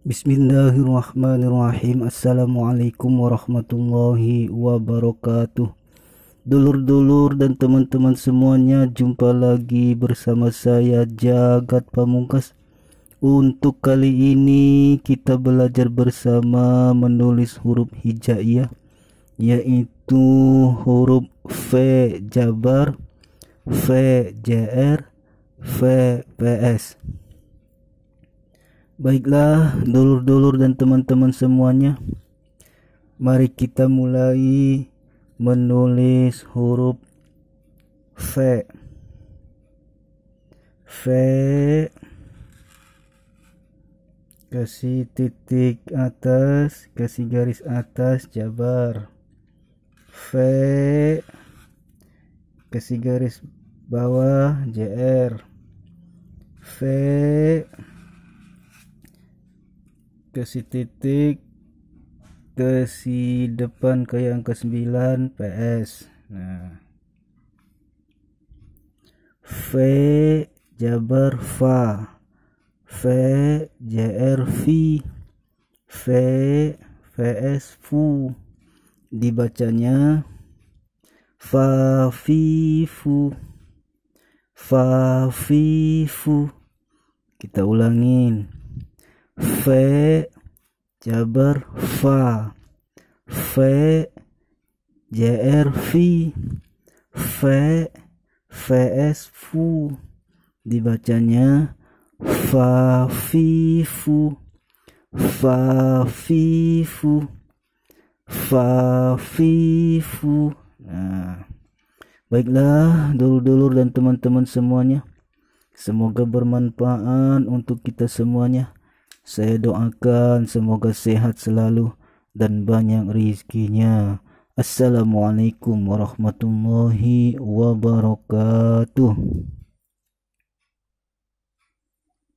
Bismillahirrahmanirrahim Assalamualaikum warahmatullahi wabarakatuh Dulur-dulur dan teman-teman semuanya Jumpa lagi bersama saya Jagat Pamungkas Untuk kali ini kita belajar bersama menulis huruf hijaiyah Yaitu huruf V Jabar V JR V PS Baiklah, dulur-dulur dan teman-teman semuanya, mari kita mulai menulis huruf V. V kasih titik atas, kasih garis atas jabar. V kasih garis bawah JR. V ke si titik ke si depan ke yang ke 9 PS nah V jabar fa V JR V V VS fu dibacanya fa fi fu fa fi fu kita ulangin V jabar fa V JR V V VS fu dibacanya fa fi fu fa fi fu fa fi fu nah baiklah dulur-dulur dan teman-teman semuanya semoga bermanfaat untuk kita semuanya Saya doakan semoga sehat selalu dan banyak rizkinya. Assalamualaikum warahmatullahi wabarakatuh.